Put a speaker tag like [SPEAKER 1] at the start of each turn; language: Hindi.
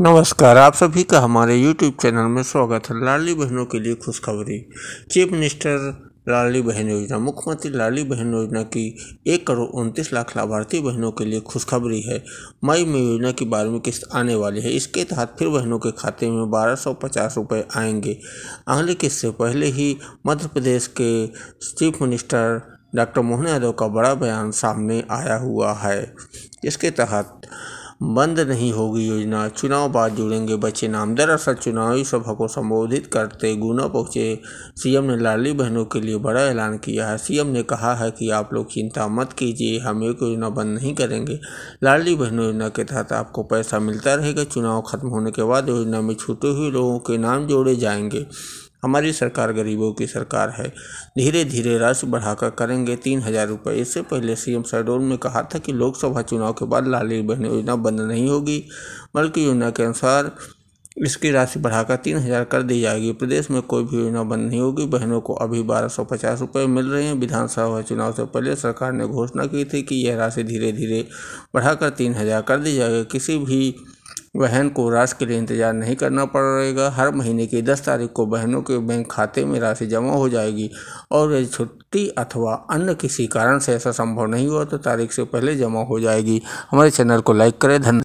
[SPEAKER 1] नमस्कार आप सभी का हमारे YouTube चैनल में स्वागत है लाली बहनों के लिए खुशखबरी चीफ मिनिस्टर लाली बहन योजना मुख्यमंत्री लाली बहन योजना की एक करोड़ उनतीस लाख लाभार्थी बहनों के लिए खुशखबरी है मई में योजना की बारहवीं किस्त आने वाली है इसके तहत फिर बहनों के खाते में बारह सौ पचास रुपये आएंगे अगली किस्त से पहले ही मध्य प्रदेश के chief minister doctor Mohan Yadav का बड़ा बयान सामने आया हुआ है इसके तहत बंद नहीं होगी योजना चुनाव बाद जुड़ेंगे बच्चे नाम दरअसल चुनावी सभा को संबोधित करते गुना पहुंचे सीएम ने लाली बहनों के लिए बड़ा ऐलान किया है सीएम ने कहा है कि आप लोग चिंता मत कीजिए हम एक योजना बंद नहीं करेंगे लाली बहनों योजना के तहत आपको पैसा मिलता रहेगा चुनाव खत्म होने के बाद योजना में छूटे हुए लोगों के नाम जोड़े जाएंगे हमारी सरकार गरीबों की सरकार है धीरे धीरे राशि बढ़ाकर करेंगे तीन हज़ार रुपये इससे पहले सीएम शहडोल ने कहा था कि लोकसभा चुनाव के बाद लाली बहन योजना बंद नहीं होगी बल्कि योजना के अनुसार इसकी राशि बढ़ाकर तीन हज़ार कर दी जाएगी प्रदेश में कोई भी योजना बंद नहीं होगी बहनों को अभी बारह सौ पचास रुपये मिल रहे हैं विधानसभा चुनाव से पहले सरकार ने घोषणा की थी कि यह राशि धीरे धीरे बढ़ाकर तीन हज़ार कर दी जाएगी किसी भी बहन को राशि के लिए इंतजार नहीं करना पड़ेगा हर महीने की दस तारीख को बहनों के बैंक खाते में राशि जमा हो जाएगी और यदि छुट्टी अथवा अन्य किसी कारण से ऐसा संभव नहीं हुआ तो तारीख से पहले जमा हो जाएगी हमारे चैनल को लाइक करें धन्यवाद